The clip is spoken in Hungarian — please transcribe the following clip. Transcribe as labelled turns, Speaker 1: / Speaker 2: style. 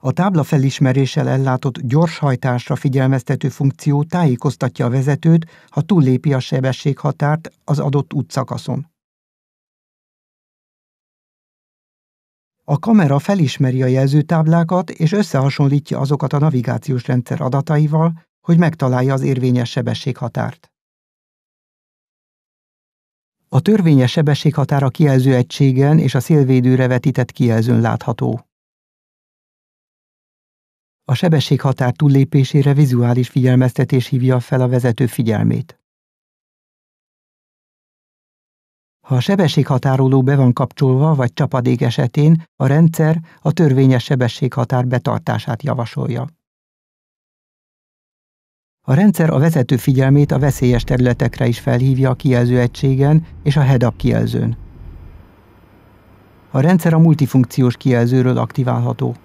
Speaker 1: A tábla felismeréssel ellátott gyorshajtásra figyelmeztető funkció tájékoztatja a vezetőt, ha túllépi a sebességhatárt az adott útszakaszon. A kamera felismeri a jelzőtáblákat és összehasonlítja azokat a navigációs rendszer adataival, hogy megtalálja az érvényes sebességhatárt. A törvényes sebességhatár a kijelző egységen és a szélvédőre vetített kijelzőn látható. A sebességhatár túllépésére vizuális figyelmeztetés hívja fel a vezető figyelmét. Ha a sebességhatároló be van kapcsolva vagy csapadék esetén, a rendszer a törvényes sebességhatár betartását javasolja. A rendszer a vezető figyelmét a veszélyes területekre is felhívja a kijelzőegységen és a head-up kijelzőn. A rendszer a multifunkciós kijelzőről aktiválható.